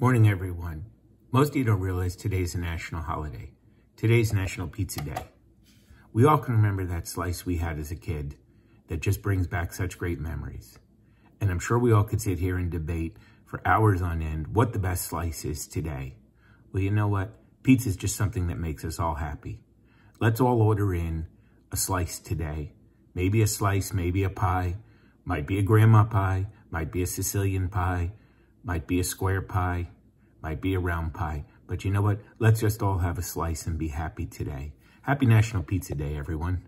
Morning, everyone. Most of you don't realize today's a national holiday. Today's National Pizza Day. We all can remember that slice we had as a kid that just brings back such great memories. And I'm sure we all could sit here and debate for hours on end what the best slice is today. Well, you know what? Pizza is just something that makes us all happy. Let's all order in a slice today. Maybe a slice, maybe a pie, might be a grandma pie, might be a Sicilian pie, might be a square pie, might be a round pie, but you know what? Let's just all have a slice and be happy today. Happy National Pizza Day, everyone.